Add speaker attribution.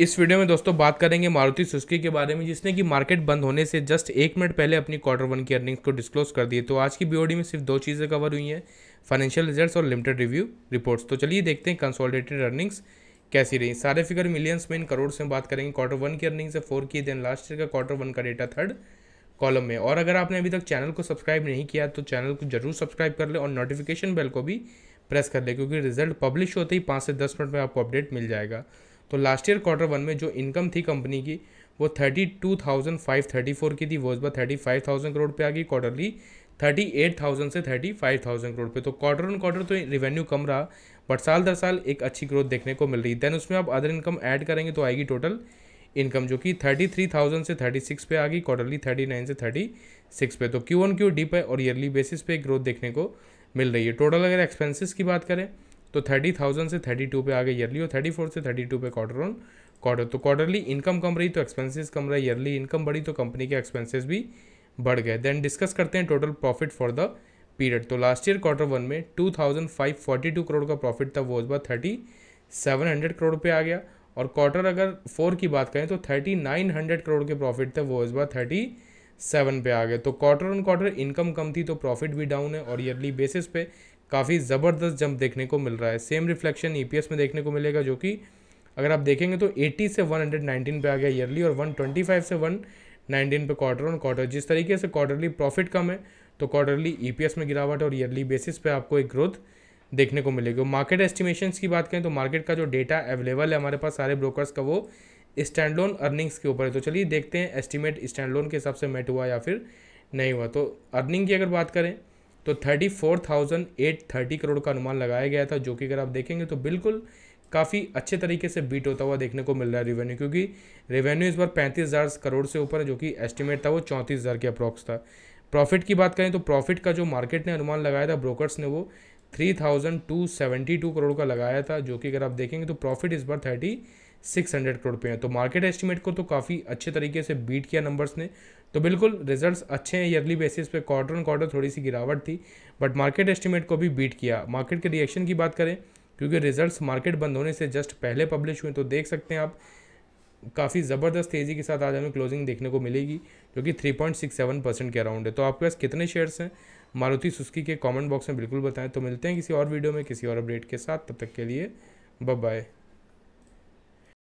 Speaker 1: इस वीडियो में दोस्तों बात करेंगे मारुति सुस्की के बारे में जिसने कि मार्केट बंद होने से जस्ट एक मिनट पहले अपनी क्वार्टर वन की अर्निंग्स को डिस्क्लोज कर दिए तो आज की बीओडी में सिर्फ दो चीज़ें कवर हुई हैं फाइनेंशियल रिजल्ट्स और लिमिटेड रिव्यू रिपोर्ट्स तो चलिए देखते हैं कंसोलिडेटेड अर्निंग्स कैसी रही सारे फिगर मिलियंस में इन करोड़ में बात करेंगे क्वार्टर वन की अर्निंग्स है फोर की देन लास्ट ईयर का क्वार्टर वन का डेटा थर्ड कॉलम में और अगर आपने अभी तक चैनल को सब्सक्राइब नहीं किया तो चैनल को जरूर सब्सक्राइब कर ले और नोटिफिकेशन बेल को भी प्रेस कर लें क्योंकि रिजल्ट पब्लिश होते ही पाँच से दस मिनट में आपको अपडेट मिल जाएगा तो लास्ट ईयर क्वार्टर वन में जो इनकम थी कंपनी की वो thirty two thousand five thirty four की थी वो इस बार थर्टी फाइव थाउजेंड करोड़ पे आ गई क्वार्टरली थर्टी एट थाउजेंड से थर्टी फाइव थाउजेंड करोड़ पे तो क्वार्टर ऑन क्वार्टर तो रेवेन्यू कम रहा बट साल दर साल एक अच्छी ग्रोथ देखने को मिल रही देन उसमें आप अदर इनकम ऐड करेंगे तो आएगी टोटल इनकम जो कि थर्टी थ्री थाउजेंड से थर्टी सिक्स पे आ गई क्वार्टरली थर्टी नाइन से थर्टी सिक्स पे तो क्यू वन क्यू डी पे और ईयरली बेसिस पे ग्रोथ देखने को मिल रही है टोटल अगर एक्सपेंसिस की बात करें तो थर्टी थाउजेंड से थर्टी टू पे आ गए ईयरली और थर्टी फोर से थर्टी टू पे क्वार्टर ऑन क्वार्टर तो क्वार्टरली इनकम कम रही तो एक्सपेंसेस कम रहा ईयरली इनकम बढ़ी तो कंपनी के एक्सपेंसेस भी बढ़ गए देन डिस्कस करते हैं total profit for the period तो लास्ट ईयर क्वार्टर वन में two thousand five forty two crore का प्रॉफिट था वो इस बार थर्टी सेवन हंड्रेड करोड़ पे आ गया और क्वार्टर अगर फोर की बात करें तो थर्टी नाइन हंड्रेड करोड़ के प्रॉफिट थे वो इस बार थर्टी सेवन पे आ गए तो क्वार्टर ऑन क्वार्टर इनकम कम थी तो प्रॉफिट भी डाउन है और ईयरली बेसिस पे काफ़ी ज़बरदस्त जंप देखने को मिल रहा है सेम रिफ्लेक्शन ईपीएस में देखने को मिलेगा जो कि अगर आप देखेंगे तो 80 से 119 पे आ गया ईयरली और 125 से 119 पे क्वार्टर ऑन क्वार्टर जिस तरीके से क्वार्टरली प्रॉफिट कम है तो क्वार्टरली एस में गिरावट और ईयरली बेसिस पे आपको एक ग्रोथ देखने को मिलेगी मार्केट एस्टिमेशंस की बात करें तो मार्केट का जो डेटा अवेलेबल है हमारे पास सारे ब्रोकर्स का वो स्टैंड लोन अर्निंग्स के ऊपर है तो चलिए देखते हैं एस्टिमेट स्टैंड लोन के हिसाब से मेट हुआ या फिर नहीं हुआ तो अर्निंग की अगर बात करें तो thirty four thousand eight thirty crore का अनुमान लगाया गया था जो कि अगर आप देखेंगे तो बिल्कुल काफ़ी अच्छे तरीके से बीट होता हुआ देखने को मिल रहा है रेवेन्यू क्योंकि रेवेन्यू इस बार पैंतीस हज़ार करोड़ से ऊपर है जो कि एस्टिमेट था वो चौंतीस हज़ार के अप्रॉक्स था प्रॉफिट की बात करें तो प्रॉफिट का जो मार्केट ने अनुमान लगाया था ब्रोकर्स ने वो three thousand two seventy two crore का लगाया था जो कि अगर आप देखेंगे तो प्रॉफिट इस बार थर्टी सिक्स हंड्रेड करोड़ पे है तो मार्केट एस्टिमेट को तो काफ़ी अच्छे तरीके से बीट किया नंबर्स ने तो बिल्कुल रिजल्ट्स अच्छे हैं ईयरली बेसिस पे क्वार्टर ऑन क्वार्टर थोड़ी सी गिरावट थी बट मार्केट एस्टिमेट को भी बीट किया मार्केट के रिएक्शन की बात करें क्योंकि रिज़ल्ट मार्केट बंद होने से जस्ट पहले पब्लिश हुए तो देख सकते हैं आप काफ़ी ज़बरदस्त तेज़ी के साथ आज हमें क्लोजिंग देखने को मिलेगी जो कि थ्री परसेंट के अराउंड है तो आपके पास कितने शेयर्स हैं मारुति सुस्की के कमेंट बॉक्स में बिल्कुल बताएं तो मिलते हैं किसी और वीडियो में किसी और अपडेट के साथ तब तक के लिए बाय